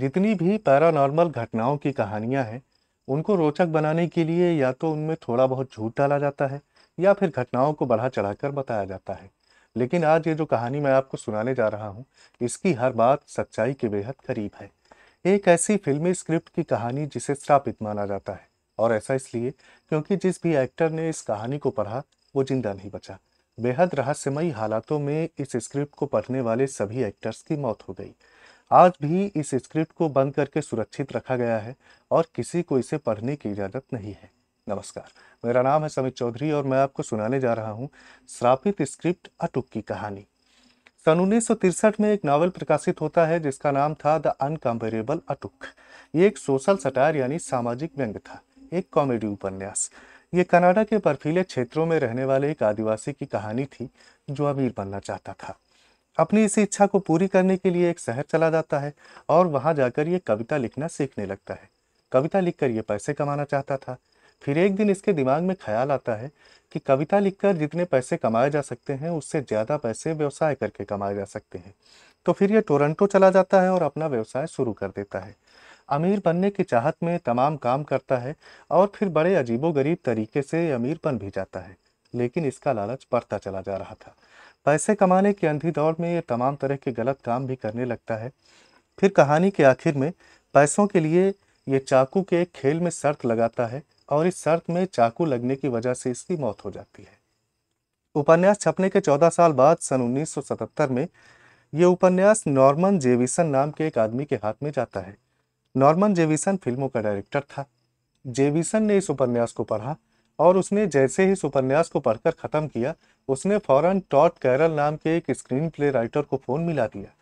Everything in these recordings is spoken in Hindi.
जितनी भी पैरानॉर्मल घटनाओं की कहानियां हैं उनको रोचक बनाने के लिए या तो उनमें थोड़ा बहुत झूठ डाला जाता है या फिर घटनाओं को बढ़ा चढ़ाकर बताया जाता है लेकिन आज ये जो कहानी मैं आपको सुनाने जा रहा हूँ इसकी हर बात सच्चाई के बेहद करीब है एक ऐसी फिल्मी स्क्रिप्ट की कहानी जिसे स्थापित माना जाता है और ऐसा इसलिए क्योंकि जिस भी एक्टर ने इस कहानी को पढ़ा वो जिंदा नहीं बचा बेहद रहस्यमयी हालातों में इस स्क्रिप्ट को पढ़ने वाले सभी एक्टर्स की मौत हो गई आज भी इस स्क्रिप्ट को बंद करके सुरक्षित रखा गया है और किसी को इसे पढ़ने की इजाज़त नहीं है नमस्कार मेरा नाम है समित चौधरी और मैं आपको सुनाने जा रहा हूँ श्रापित स्क्रिप्ट अटुक की कहानी सन उन्नीस में एक नावल प्रकाशित होता है जिसका नाम था द अनकम्पेरेबल अटुक ये एक सोशल सटायर यानी सामाजिक व्यंग था एक कॉमेडी उपन्यास ये कनाडा के बर्फीले क्षेत्रों में रहने वाले एक आदिवासी की कहानी थी जो अमीर बनना चाहता था अपनी इस इच्छा को पूरी करने के लिए एक शहर चला जाता है और वहाँ जाकर ये कविता लिखना सीखने लगता है कविता लिखकर ये पैसे कमाना चाहता था फिर एक दिन इसके दिमाग में ख्याल आता है कि कविता लिखकर जितने पैसे कमाए जा सकते हैं उससे ज़्यादा पैसे व्यवसाय करके कमाए जा सकते हैं तो फिर ये टोरंटो चला जाता है और अपना व्यवसाय शुरू कर देता है अमीर बनने की चाहत में तमाम काम करता है और फिर बड़े अजीबो गरीब तरीके से अमीर बन भी जाता है लेकिन इसका लालच बढ़ता चला जा रहा था पैसे कमाने के अंधी दौड़ में ये तमाम तरह के गलत काम भी करने लगता है फिर कहानी के आखिर में पैसों के लिए ये चाकू के खेल में शर्त लगाता है और इस शर्त में चाकू लगने की वजह से इसकी मौत हो जाती है उपन्यास छपने के 14 साल बाद सन 1977 में ये उपन्यास नॉर्मन जेविसन नाम के एक आदमी के हाथ में जाता है नॉर्मन जेविसन फिल्मों का डायरेक्टर था जेविसन ने इस उपन्यास को पढ़ा और उसने जैसे ही इस उपन्यास को पढ़कर ख़त्म किया उसने फौरन टॉट कैरल नाम के एक स्क्रीन प्ले राइटर को फ़ोन मिला दिया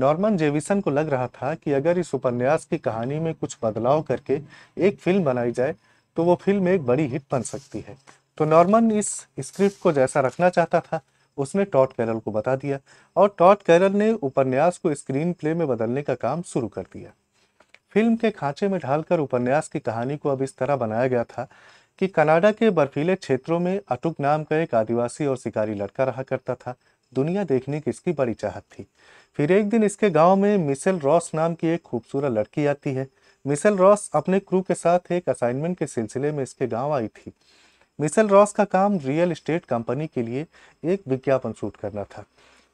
नॉर्मन जेविसन को लग रहा था कि अगर इस उपन्यास की कहानी में कुछ बदलाव करके एक फिल्म बनाई जाए तो वो फिल्म एक बड़ी हिट बन सकती है तो नॉर्मन इस स्क्रिप्ट को जैसा रखना चाहता था उसने टॉट कैरल को बता दिया और टॉट कैरल ने उपन्यास को स्क्रीन प्ले में बदलने का काम शुरू कर दिया फिल्म के खांचे में ढालकर उपन्यास की कहानी को अब इस तरह बनाया गया था कि कनाडा के बर्फीले क्षेत्रों में अटुक नाम का एक आदिवासी और शिकारी लड़का रहा करता था दुनिया देखने की इसकी बड़ी चाहत थी फिर एक दिन इसके गांव में मिसेल रॉस नाम की एक खूबसूरत लड़की आती है मिसेल रॉस अपने क्रू के साथ एक असाइनमेंट के सिलसिले में इसके गांव आई थी मिसेल रॉस का काम रियल इस्टेट कंपनी के लिए एक विज्ञापन शूट करना था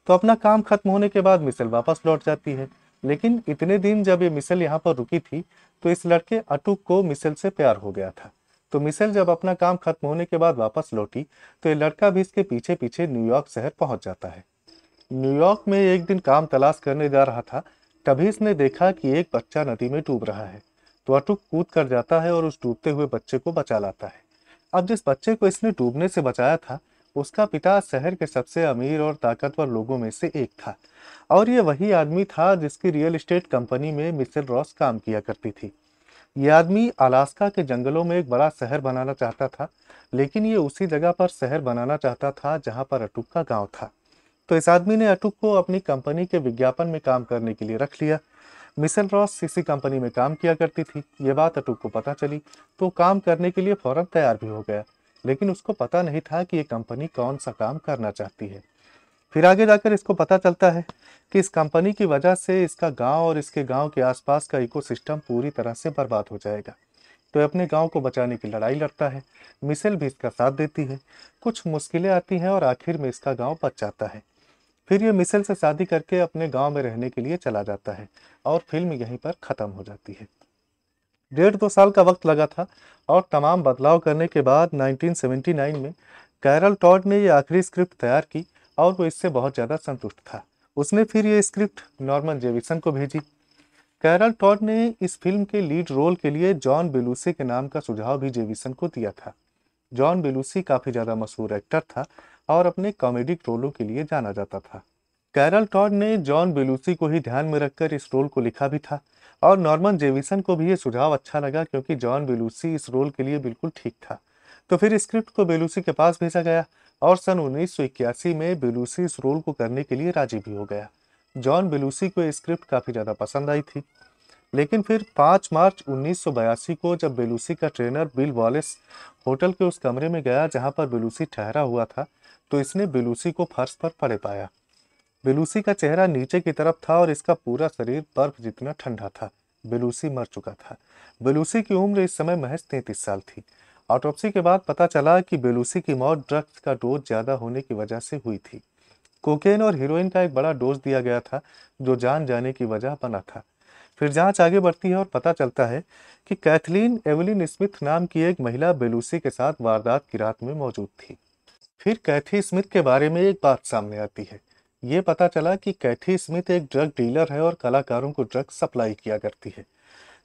तो अपना काम खत्म होने के बाद मिसेल वापस लौट जाती है लेकिन इतने दिन जब ये मिसेल यहाँ पर रुकी थी तो इस लड़के अटूक को मिसेल से प्यार हो गया था तो मिसेल जब अपना काम खत्म होने के बाद वापस लौटी तो ये लड़का भी इसके पीछे पीछे न्यूयॉर्क शहर पहुंच जाता है न्यूयॉर्क में एक दिन काम तलाश करने जा रहा था तभी इसने देखा कि एक बच्चा नदी में डूब रहा है तो अटुक कूद कर जाता है और उस डूबते हुए बच्चे को बचा लाता है अब जिस बच्चे को इसने डूबने से बचाया था उसका पिता शहर के सबसे अमीर और ताकतवर लोगों में से एक था और ये वही आदमी था जिसकी रियल इस्टेट कंपनी में मिसेल रॉस काम किया करती थी ये आदमी अलास्का के जंगलों में एक बड़ा शहर बनाना चाहता था लेकिन ये उसी जगह पर शहर बनाना चाहता था जहाँ पर अटूक का गाँव था तो इस आदमी ने अटूक को अपनी कंपनी के विज्ञापन में काम करने के लिए रख लिया मिसल रॉस इसी कंपनी में काम किया करती थी ये बात अटूक को पता चली तो काम करने के लिए फ़ौरन तैयार भी हो गया लेकिन उसको पता नहीं था कि ये कंपनी कौन सा काम करना चाहती है फिर आगे जाकर इसको पता चलता है कि इस कंपनी की वजह से इसका गांव और इसके गांव के आसपास का इकोसिस्टम पूरी तरह से बर्बाद हो जाएगा तो अपने गांव को बचाने की लड़ाई लड़ता है मिसेल भी इसका साथ देती है कुछ मुश्किलें आती हैं और आखिर में इसका गांव बच जाता है फिर ये मिसेल से शादी करके अपने गांव में रहने के लिए चला जाता है और फिल्म यहीं पर ख़त्म हो जाती है डेढ़ दो साल का वक्त लगा था और तमाम बदलाव करने के बाद 1979 में कैरल टॉड ने यह आखिरी स्क्रिप्ट तैयार की और वो इससे बहुत ज़्यादा संतुष्ट था उसने फिर ये स्क्रिप्ट नॉर्मन जेविसन को भेजी कैरल टॉड ने इस फिल्म के लीड रोल के लिए जॉन बेलूसी के नाम का सुझाव भी जेविसन को दिया था जॉन बेलूसी काफ़ी ज़्यादा मशहूर एक्टर था और अपने कॉमेडिक रोलों के लिए जाना जाता था कैरल टॉड ने जॉन बेलूसी को ही ध्यान में रखकर इस रोल को लिखा भी था और नॉर्मन जेविसन को भी ये सुझाव अच्छा लगा क्योंकि जॉन बेलूसी इस रोल के लिए बिल्कुल ठीक था तो फिर स्क्रिप्ट को बेलूसी के पास भेजा गया और सन उन्नीस में बिलूसी इस रोल को करने के लिए राजी भी हो गया जॉन बिलूसी को स्क्रिप्ट काफ़ी ज़्यादा पसंद आई थी लेकिन फिर 5 मार्च 1982 को जब बेलूसी का ट्रेनर बिल वॉलेस होटल के उस कमरे में गया जहां पर बेलूसी ठहरा हुआ था तो इसने बेलूसी को फर्श पर पड़े पाया बेलूसी का चेहरा नीचे की तरफ था और इसका पूरा शरीर बर्फ जितना ठंडा था बेलूसी मर चुका था बेलूसी की उम्र इस समय महज 33 साल थी ऑटोप्सी के बाद पता चला कि बेलूसी की मौत ड्रग्स का डोज ज़्यादा होने की वजह से हुई थी कोकेन और हीरोइन का एक बड़ा डोज दिया गया था जो जान जाने की वजह बना था फिर जांच आगे बढ़ती है और पता चलता है कि कैथलीन एवलिन स्मिथ नाम की एक महिला बेलूसी के साथ वारदात की रात में मौजूद थी फिर कैथी स्मिथ के बारे में एक बात सामने आती है ये पता चला कि कैथी स्मिथ एक ड्रग डीलर है और कलाकारों को ड्रग सप्लाई किया करती है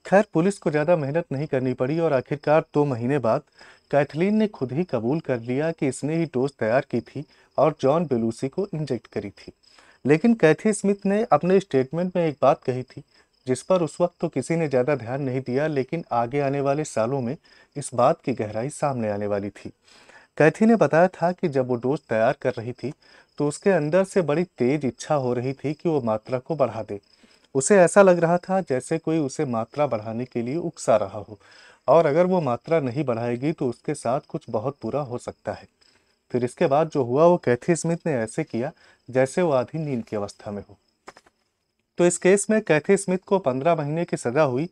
खैर पुलिस को ज़्यादा मेहनत नहीं करनी पड़ी और आखिरकार दो महीने बाद कैथलीन ने खुद ही कबूल कर लिया कि इसने ही डोज तैयार की थी और जॉन बेलूसी को इंजेक्ट करी थी लेकिन कैथी स्मिथ ने अपने स्टेटमेंट में एक बात कही थी जिस पर उस वक्त तो किसी ने ज़्यादा ध्यान नहीं दिया लेकिन आगे आने वाले सालों में इस बात की गहराई सामने आने वाली थी कैथी ने बताया था कि जब वो डोज तैयार कर रही थी तो उसके अंदर से बड़ी तेज इच्छा हो रही थी कि वो मात्रा को बढ़ा दे उसे ऐसा लग रहा था जैसे कोई उसे मात्रा बढ़ाने के लिए उकसा रहा हो और अगर वो मात्रा नहीं बढ़ाएगी तो उसके साथ कुछ बहुत बुरा हो सकता है फिर इसके बाद जो हुआ वो कैथी स्मिथ ने ऐसे किया जैसे वो आधी नींद की अवस्था में हो तो इस केस में कैथी स्मिथ को पंद्रह महीने की सजा हुई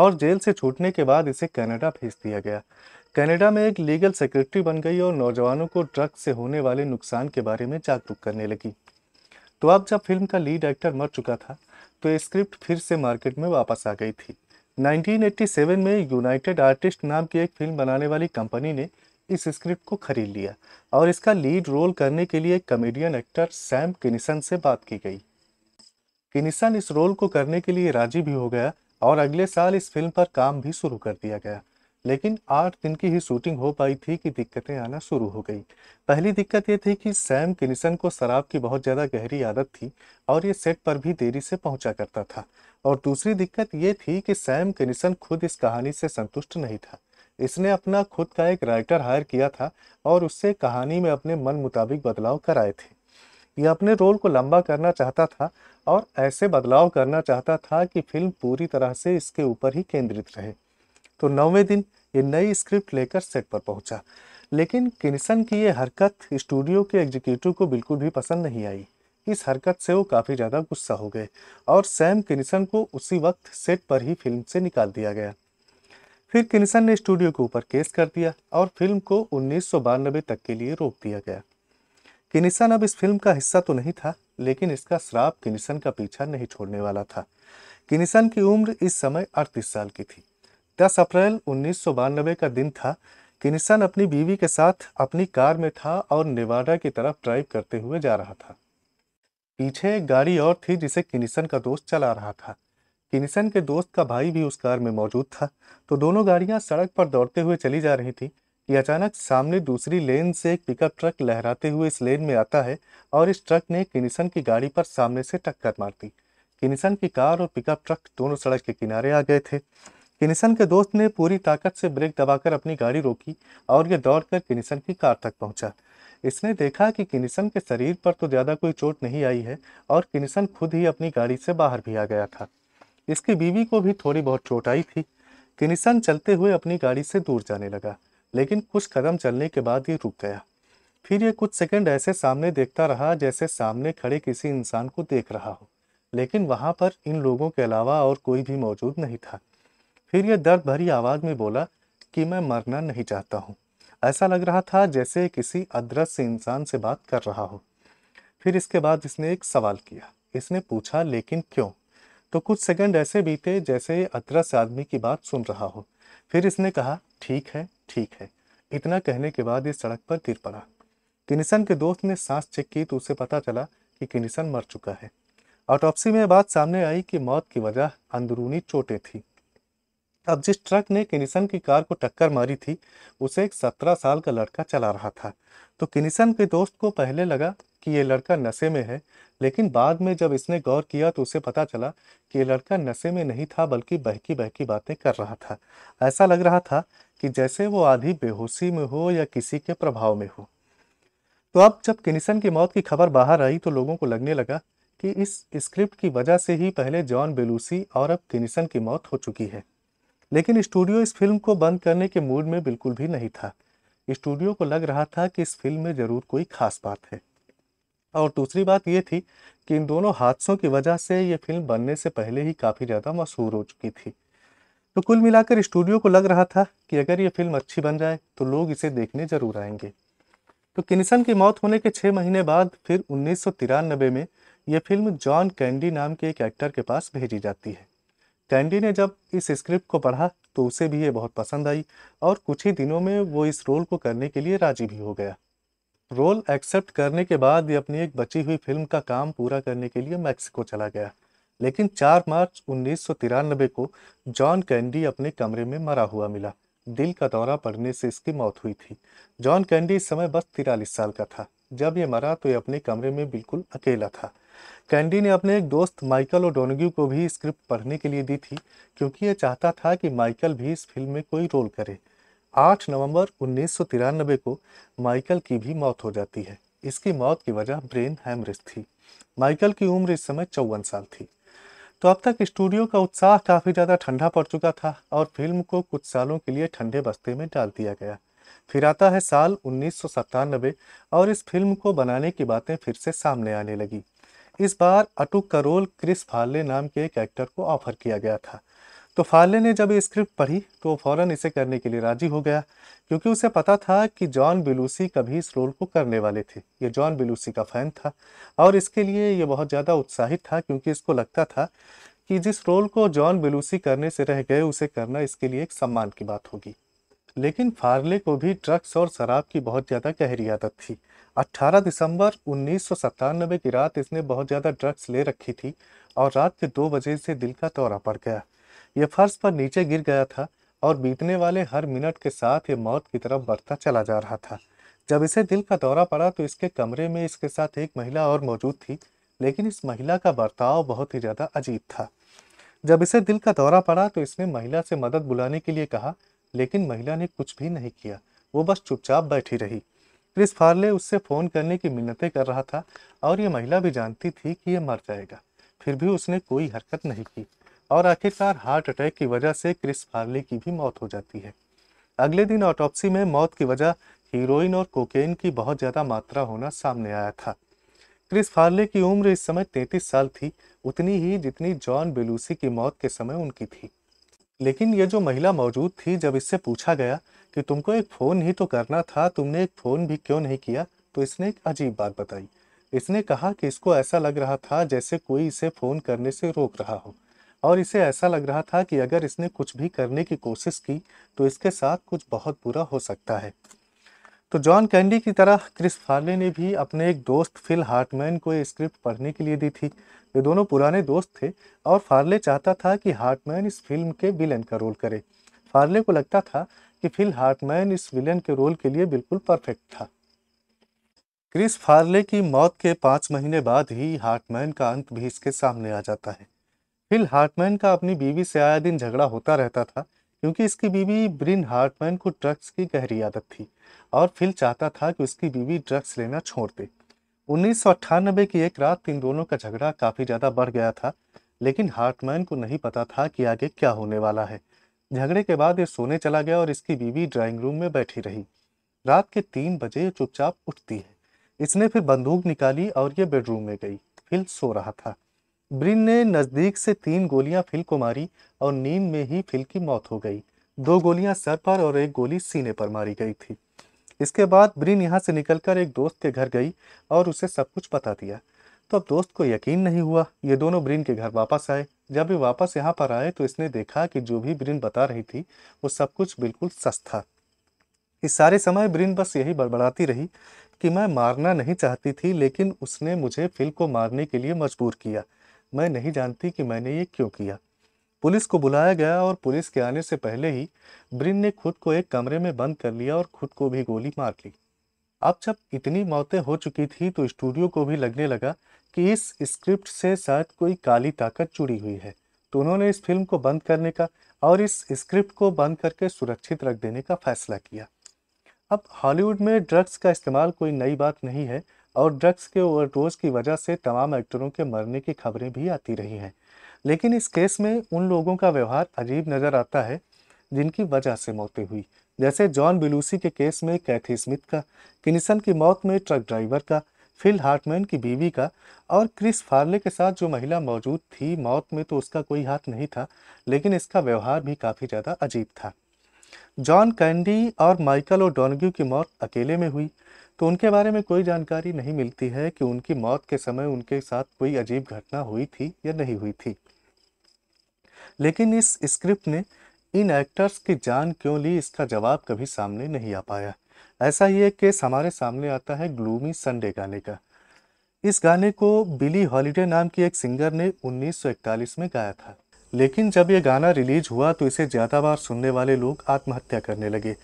और जेल से छूटने के बाद इसे कनाडा भेज दिया गया कनाडा में एक लीगल सेक्रेटरी बन गई और नौजवानों को ड्रग से होने वाले नुकसान के बारे में जागरूक करने लगी तो अब जब फिल्म का लीड एक्टर मर चुका था तो ये स्क्रिप्ट फिर से मार्केट में वापस आ गई थी 1987 में यूनाइटेड आर्टिस्ट नाम की एक फिल्म बनाने वाली कंपनी ने इस स्क्रिप्ट को खरीद लिया और इसका लीड रोल करने के लिए कॉमेडियन एक्टर सैम किनिसन से बात की गई किनिसन इस रोल को करने के लिए राजी भी हो गया और अगले साल इस फिल्म पर काम भी शुरू कर दिया गया लेकिन आठ दिन की ही शूटिंग हो पाई थी कि दिक्कतें आना शुरू हो गई पहली दिक्कत ये थी कि सैम किनिसन को शराब की बहुत ज़्यादा गहरी आदत थी और ये सेट पर भी देरी से पहुंचा करता था और दूसरी दिक्कत ये थी कि सैम किनिसन खुद इस कहानी से संतुष्ट नहीं था इसने अपना खुद का एक राइटर हायर किया था और उससे कहानी में अपने मन मुताबिक बदलाव कराए थे यह अपने रोल को लंबा करना चाहता था और ऐसे बदलाव करना चाहता था कि फिल्म पूरी तरह से इसके ऊपर ही केंद्रित रहे तो नौवें दिन ये नई स्क्रिप्ट लेकर सेट पर पहुंचा लेकिन किनिसन की ये हरकत स्टूडियो के एग्जीक्यूटिव को बिल्कुल भी पसंद नहीं आई इस हरकत से वो काफ़ी ज़्यादा गुस्सा हो गए और सैम किनिसन को उसी वक्त सेट पर ही फिल्म से निकाल दिया गया फिर किनिसन ने स्टूडियो के ऊपर केस कर दिया और फिल्म को उन्नीस तक के लिए रोक दिया गया किनिसन अब इस फिल्म का हिस्सा तो नहीं था लेकिन इसका श्राप किनिसन का पीछा नहीं छोड़ने वाला था किनिसन की उम्र इस समय अड़तीस साल की थी दस अप्रैल उन्नीस का दिन था किनिसन अपनी बीवी के साथ अपनी कार में था और नेवाडा की तरफ ड्राइव करते हुए जा रहा था पीछे एक गाड़ी और थी जिसे किनिसन का दोस्त चला रहा था किनिसन के दोस्त का भाई भी उस कार में मौजूद था तो दोनों गाड़ियां सड़क पर दौड़ते हुए चली जा रही थी कि अचानक सामने दूसरी लेन से एक पिकअप ट्रक लहराते हुए इस लेन में आता है और इस ट्रक ने किनिसन की गाड़ी पर सामने से टक्कर मार दी किनिसन की कार और पिकअप ट्रक दोनों सड़क के किनारे आ गए थे किनिसन के दोस्त ने पूरी ताकत से ब्रेक दबाकर अपनी गाड़ी रोकी और ये दौड़कर किनिसन की कार तक पहुंचा इसने देखा कि किनिसन के शरीर पर तो ज़्यादा कोई चोट नहीं आई है और किनिसन खुद ही अपनी गाड़ी से बाहर भी आ गया था इसकी बीवी को भी थोड़ी बहुत चोट आई थी किनिसन चलते हुए अपनी गाड़ी से दूर जाने लगा लेकिन कुछ कदम चलने के बाद ये रुक गया फिर ये कुछ सेकंड ऐसे सामने देखता रहा जैसे सामने खड़े किसी इंसान को देख रहा हो लेकिन वहाँ पर इन लोगों के अलावा और कोई भी मौजूद नहीं था फिर यह दर्द भरी आवाज़ में बोला कि मैं मरना नहीं चाहता हूँ ऐसा लग रहा था जैसे किसी अदृश्य इंसान से बात कर रहा हो फिर इसके बाद इसने एक सवाल किया इसने पूछा लेकिन क्यों तो कुछ सेकंड ऐसे बीते जैसे अदृश्य आदमी की बात सुन रहा हो फिर इसने कहा ठीक है ठीक है इतना कहने के बाद इस सड़क पर गिर पड़ा किनिसन के दोस्त ने सांस चेक की तो उसे पता चला कि किनिसन मर चुका है ऑटोपसी में बात सामने आई कि मौत की वजह अंदरूनी चोटें थी अब जिस ट्रक ने किनिसन की कार को टक्कर मारी थी उसे एक सत्रह साल का लड़का चला रहा था तो किनिसन के दोस्त को पहले लगा कि ये लड़का नशे में है लेकिन बाद में जब इसने गौर किया तो उसे पता चला कि ये लड़का नशे में नहीं था बल्कि बहकी बहकी बातें कर रहा था ऐसा लग रहा था कि जैसे वो आधी बेहोशी में हो या किसी के प्रभाव में हो तो अब जब किनिसन की मौत की खबर बाहर आई तो लोगों को लगने लगा कि इस स्क्रिप्ट की वजह से ही पहले जॉन बेलूसी और अब किनिसन की मौत हो चुकी है लेकिन स्टूडियो इस फिल्म को बंद करने के मूड में बिल्कुल भी नहीं था स्टूडियो को लग रहा था कि इस फिल्म में ज़रूर कोई खास बात है और दूसरी बात ये थी कि इन दोनों हादसों की वजह से ये फिल्म बनने से पहले ही काफ़ी ज़्यादा मशहूर हो चुकी थी तो कुल मिलाकर स्टूडियो को लग रहा था कि अगर ये फिल्म अच्छी बन जाए तो लोग इसे देखने जरूर आएंगे तो किनिसन की मौत होने के छः महीने बाद फिर उन्नीस में ये फिल्म जॉन कैंडी नाम के एक एक्टर के पास भेजी जाती है कैंडी ने जब इस स्क्रिप्ट को पढ़ा तो उसे भी ये बहुत पसंद आई और कुछ ही दिनों में वो इस रोल को करने के लिए राजी भी हो गया रोल एक्सेप्ट करने के बाद ये अपनी एक बची हुई फिल्म का काम पूरा करने के लिए मैक्सिको चला गया लेकिन 4 मार्च उन्नीस को जॉन कैंडी अपने कमरे में मरा हुआ मिला दिल का दौरा पड़ने से इसकी मौत हुई थी जॉन कैंडी इस समय बस तिरालीस साल का था जब ये मरा तो ये अपने कमरे में बिल्कुल अकेला था कैंडी ने अपने एक दोस्त माइकल और डोनग्यू को भी स्क्रिप्ट पढ़ने के लिए दी थी क्योंकि यह चाहता था कि माइकल भी इस फिल्म में कोई रोल करे 8 नवंबर उन्नीस को माइकल की भी मौत हो जाती है इसकी मौत की वजह ब्रेन हैमरेज थी माइकल की उम्र इस समय चौवन साल थी तो अब तक स्टूडियो का उत्साह काफ़ी ज़्यादा ठंडा पड़ चुका था और फिल्म को कुछ सालों के लिए ठंडे बस्ते में डाल दिया गया फिर आता है साल उन्नीस और इस फिल्म को बनाने की बातें फिर से सामने आने लगी इस बार का रोल क्रिस फाले नाम के एक एक्टर को ऑफर किया गया था तो फाले ने जब स्क्रिप्ट पढ़ी तो वो फौरन इसे करने के लिए राजी हो गया क्योंकि उसे पता था कि जॉन बिलूसी कभी इस रोल को करने वाले थे ये जॉन बिलूसी का फैन था और इसके लिए ये बहुत ज़्यादा उत्साहित था क्योंकि इसको लगता था कि जिस रोल को जॉन बिलूसी करने से रह गए उसे करना इसके लिए एक सम्मान की बात होगी लेकिन फार्ले को भी ड्रग्स और शराब की बहुत ज़्यादा गहरी आदत थी 18 दिसंबर उन्नीस की रात इसने बहुत ज़्यादा ड्रग्स ले रखी थी और रात के दो बजे से दिल का दौरा पड़ गया यह फर्श पर नीचे गिर गया था और बीतने वाले हर मिनट के साथ ये मौत की तरफ बढ़ता चला जा रहा था जब इसे दिल का दौरा पड़ा तो इसके कमरे में इसके साथ एक महिला और मौजूद थी लेकिन इस महिला का बर्ताव बहुत ही ज़्यादा अजीब था जब इसे दिल का दौरा पड़ा तो इसने महिला से मदद बुलाने के लिए कहा लेकिन महिला ने कुछ भी नहीं किया वो बस चुपचाप बैठी रही क्रिस फार्ले उससे फ़ोन करने की मिन्नतें कर रहा था और ये महिला भी जानती थी कि यह मर जाएगा फिर भी उसने कोई हरकत नहीं की और आखिरकार हार्ट अटैक की वजह से क्रिस फार्ले की भी मौत हो जाती है अगले दिन ऑटोपसी में मौत की वजह हीरोइन और कोकेन की बहुत ज़्यादा मात्रा होना सामने आया था क्रिस फार्ले की उम्र इस समय तैंतीस साल थी उतनी ही जितनी जॉन बेलूसी की मौत के समय उनकी थी लेकिन ये जो महिला मौजूद थी जब इससे पूछा गया कि तुमको एक फ़ोन ही तो करना था तुमने एक फ़ोन भी क्यों नहीं किया तो इसने एक अजीब बात बताई इसने कहा कि इसको ऐसा लग रहा था जैसे कोई इसे फ़ोन करने से रोक रहा हो और इसे ऐसा लग रहा था कि अगर इसने कुछ भी करने की कोशिश की तो इसके साथ कुछ बहुत बुरा हो सकता है तो जॉन कैंडी की तरह क्रिस फार्ले ने भी अपने एक दोस्त फिल हार्टमैन को ये स्क्रिप्ट पढ़ने के लिए दी थी ये दोनों पुराने दोस्त थे और फार्ले चाहता था कि हार्टमैन इस फिल्म के विलन का रोल करे फार्ले को लगता था कि फिल हार्टमैन इस विलन के रोल के लिए बिल्कुल परफेक्ट था क्रिस फार्ले की मौत के पाँच महीने बाद ही हार्टमैन का अंत भी इसके सामने आ जाता है फिल हार्टमैन का अपनी बीवी से आया दिन झगड़ा होता रहता था क्योंकि इसकी बीवी ब्रिन हार्टमैन को ड्रग्स की गहरी आदत थी और फिल चाहता था कि उसकी बीवी ड्रग्स लेना छोड़ दे उन्नीस की एक रात इन दोनों का झगड़ा काफ़ी ज़्यादा बढ़ गया था लेकिन हार्टमैन को नहीं पता था कि आगे क्या होने वाला है झगड़े के बाद ये सोने चला गया और इसकी बीवी ड्राइंग रूम में बैठी रही रात के तीन बजे चुपचाप उठती है इसने फिर बंदूक निकाली और ये बेडरूम में गई फिल सो रहा था ब्रिन ने नज़दीक से तीन गोलियां फिल को मारी और नींद में ही फिल की मौत हो गई दो गोलियां सर पर और एक गोली सीने पर मारी गई थी इसके बाद ब्रिन यहाँ से निकलकर एक दोस्त के घर गई और उसे सब कुछ बता दिया तो अब दोस्त को यकीन नहीं हुआ ये दोनों ब्रिन के घर वापस आए जब वे वापस यहाँ पर आए तो इसने देखा कि जो भी ब्रिन बता रही थी वो सब कुछ बिल्कुल सच था इस सारे समय ब्रिन बस यही बड़बड़ाती रही कि मैं मारना नहीं चाहती थी लेकिन उसने मुझे फिल को मारने के लिए मजबूर किया मैं नहीं जानती कि मैंने ये क्यों किया पुलिस को बुलाया गया और पुलिस के आने से पहले ही ब्रिन ने खुद को एक कमरे में बंद कर लिया और खुद को भी गोली मार ली अब जब इतनी मौतें हो चुकी थी तो स्टूडियो को भी लगने लगा कि इस स्क्रिप्ट से शायद कोई काली ताकत जुड़ी हुई है तो उन्होंने इस फिल्म को बंद करने का और इस स्क्रिप्ट को बंद करके सुरक्षित रख देने का फैसला किया अब हॉलीवुड में ड्रग्स का इस्तेमाल कोई नई बात नहीं है और ड्रग्स के ओवरडोज की वजह से तमाम एक्टरों के मरने की खबरें भी आती रही हैं लेकिन इस केस में उन लोगों का व्यवहार अजीब नज़र आता है जिनकी वजह से मौतें हुई जैसे जॉन बिलूसी के केस में कैथी स्मिथ का किनिसन की मौत में ट्रक ड्राइवर का फिल हार्टमैन की बीवी का और क्रिस फार्ले के साथ जो महिला मौजूद थी मौत में तो उसका कोई हाथ नहीं था लेकिन इसका व्यवहार भी काफ़ी ज़्यादा अजीब था जॉन कैंडी और माइकल और डोनग्यू की मौत अकेले में हुई तो उनके बारे में कोई जानकारी नहीं मिलती है कि उनकी मौत के समय उनके साथ कोई अजीब घटना हुई थी या नहीं हुई थी लेकिन इस स्क्रिप्ट ने इन एक्टर्स की जान क्यों ली इसका जवाब कभी सामने नहीं आ पाया ऐसा ही एक केस हमारे सामने आता है ग्लूमी संडे गाने का इस गाने को बिली हॉलीडे नाम की एक सिंगर ने 1941 में गाया था लेकिन जब यह गाना रिलीज हुआ तो इसे ज़्यादा बार सुनने वाले लोग आत्महत्या करने लगे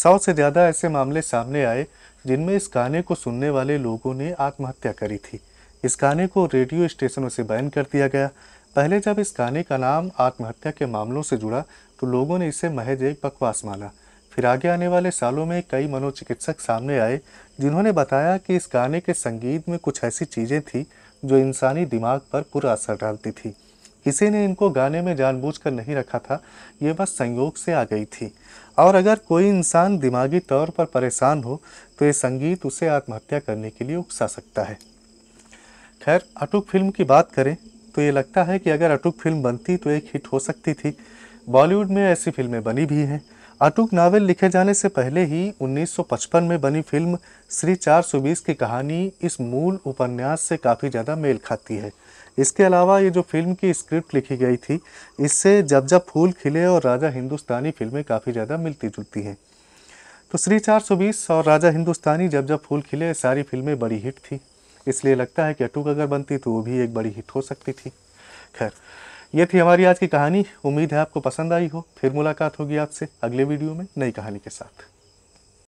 सौ से ज़्यादा ऐसे मामले सामने आए जिनमें इस गाने को सुनने वाले लोगों ने आत्महत्या करी थी इस गाने को रेडियो स्टेशनों से बैन कर दिया गया पहले जब इस गाने का नाम आत्महत्या के मामलों से जुड़ा तो लोगों ने इसे महज एक बकवास माना फिर आगे आने वाले सालों में कई मनोचिकित्सक सामने आए जिन्होंने बताया कि इस गाने के संगीत में कुछ ऐसी चीज़ें थी जो इंसानी दिमाग पर पूरा असर डालती थी किसी ने इनको गाने में जानबूझकर नहीं रखा था ये बस संयोग से आ गई थी और अगर कोई इंसान दिमागी तौर पर परेशान हो तो ये संगीत उसे आत्महत्या करने के लिए उकसा सकता है खैर अटूक फिल्म की बात करें तो ये लगता है कि अगर अटूक फिल्म बनती तो एक हिट हो सकती थी बॉलीवुड में ऐसी फिल्में बनी भी हैं अटूक नावल लिखे जाने से पहले ही 1955 में बनी फिल्म श्री चार की कहानी इस मूल उपन्यास से काफ़ी ज़्यादा मेल खाती है इसके अलावा ये जो फिल्म की स्क्रिप्ट लिखी गई थी इससे जब जब फूल खिले और राजा हिंदुस्तानी फिल्में काफ़ी ज़्यादा मिलती जुलती हैं तो श्री चार और राजा हिंदुस्तानी जब जब फूल खिले सारी फिल्में बड़ी हिट थी इसलिए लगता है कि अटूक अगर बनती तो वो भी एक बड़ी हिट हो सकती थी खैर ये थी हमारी आज की कहानी उम्मीद है आपको पसंद आई हो फिर मुलाकात होगी आपसे अगले वीडियो में नई कहानी के साथ